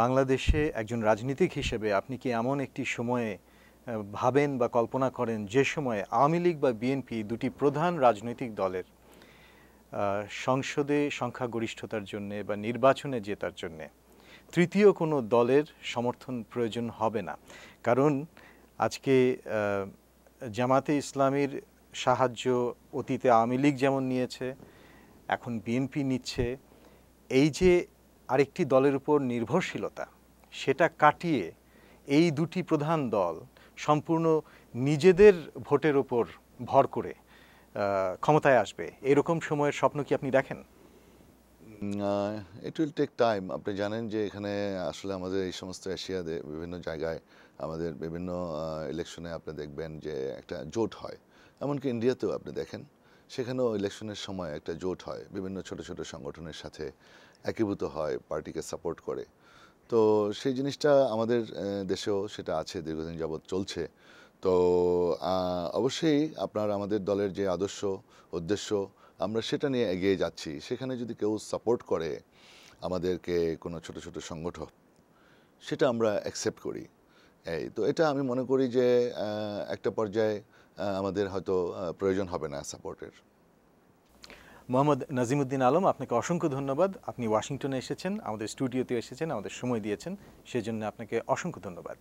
বাংলাদেশে একজন রাজনীতিক হিসেবে আপনি কি এমন একটি সময়ে ভাবেন বা কল্পনা করেন যে সময়ে আওয়ামী লীগ বা বিএনপি দুটি প্রধান রাজনৈতিক দলের সংসদে সংখ্যাগরিষ্ঠতার জন্যে বা নির্বাচনে জেতার জন্যে তৃতীয় কোনো দলের সমর্থন প্রয়োজন হবে না কারণ আজকে জামাতে ইসলামীর সাহায্য অতীতে আওয়ামী লীগ যেমন নিয়েছে এখন বিএনপি নিচ্ছে এই যে আরেকটি দলের উপর নির্ভরশীলতা সেটা কাটিয়ে এই দুটি প্রধান দল সম্পূর্ণ নিজেদের ভোটের উপর ভর করে ক্ষমতায় আসবে এরকম সময়ের স্বপ্ন কি আপনি দেখেন ইট উইল টেক টাইম আপনি জানেন যে এখানে আসলে আমাদের এই সমস্ত এশিয়াতে বিভিন্ন জায়গায় আমাদের বিভিন্ন ইলেকশনে আপনি দেখবেন যে একটা জোট হয় এমনকি ইন্ডিয়াতেও আপনি দেখেন সেখানেও ইলেকশনের সময় একটা জোট হয় বিভিন্ন ছোট ছোট সংগঠনের সাথে একীভূত হয় পার্টিকে সাপোর্ট করে তো সেই জিনিসটা আমাদের দেশেও সেটা আছে দীর্ঘদিন যাবৎ চলছে তো অবশ্যই আপনার আমাদের দলের যে আদর্শ উদ্দেশ্য আমরা সেটা নিয়ে এগিয়ে যাচ্ছি সেখানে যদি কেউ সাপোর্ট করে আমাদেরকে কোনো ছোট ছোট সংগঠন সেটা আমরা অ্যাকসেপ্ট করি এই তো এটা আমি মনে করি যে একটা পর্যায়ে আমাদের হয়তো প্রয়োজন হবে না সাপোর্টের মোহাম্মদ নাজিমুদ্দিন আলম আপনাকে অসংখ্য ধন্যবাদ আপনি ওয়াশিংটনে এসেছেন আমাদের স্টুডিওতে এসেছেন আমাদের সময় দিয়েছেন সেজন্য আপনাকে অসংখ্য ধন্যবাদ